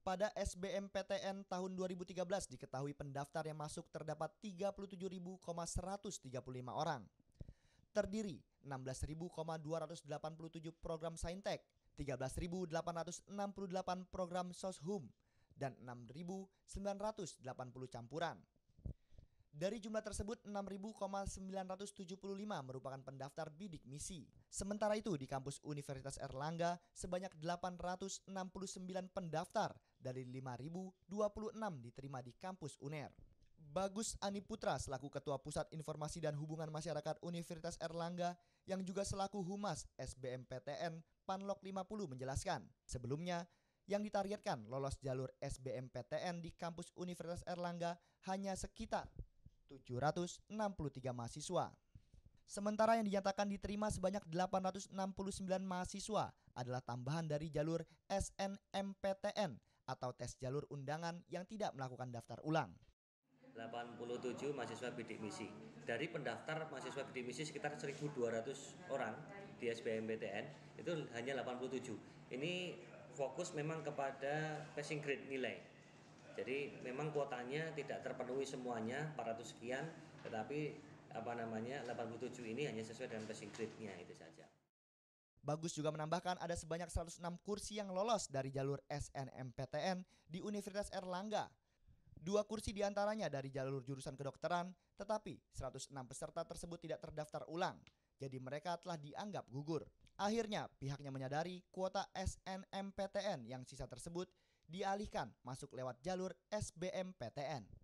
Pada SBMPTN tahun 2013 diketahui pendaftar yang masuk terdapat 37.135 orang. Terdiri 16.287 program saintek, 13.868 program soshum, dan 6.980 campuran. Dari jumlah tersebut, 6.975 merupakan pendaftar bidik misi. Sementara itu, di kampus Universitas Erlangga, sebanyak 869 pendaftar dari 5.026 diterima di kampus UNER. Bagus Ani Putra selaku Ketua Pusat Informasi dan Hubungan Masyarakat Universitas Erlangga yang juga selaku Humas SBMPTN Panlok 50 menjelaskan, sebelumnya yang ditargetkan lolos jalur SBMPTN di kampus Universitas Erlangga hanya sekitar 763 mahasiswa. Sementara yang dinyatakan diterima sebanyak 869 mahasiswa adalah tambahan dari jalur SNMPTN atau tes jalur undangan yang tidak melakukan daftar ulang. 87 mahasiswa bidik misi. Dari pendaftar mahasiswa bidik misi sekitar 1.200 orang di SBMPTN itu hanya 87. Ini fokus memang kepada passing grade nilai jadi memang kuotanya tidak terpenuhi semuanya 400 sekian, tetapi apa namanya 87 ini hanya sesuai dengan passing grade-nya itu saja. Bagus juga menambahkan ada sebanyak 106 kursi yang lolos dari jalur SNMPTN di Universitas Erlangga. Dua kursi diantaranya dari jalur jurusan kedokteran, tetapi 106 peserta tersebut tidak terdaftar ulang, jadi mereka telah dianggap gugur. Akhirnya, pihaknya menyadari kuota SNMPTN yang sisa tersebut dialihkan masuk lewat jalur SBMPTN.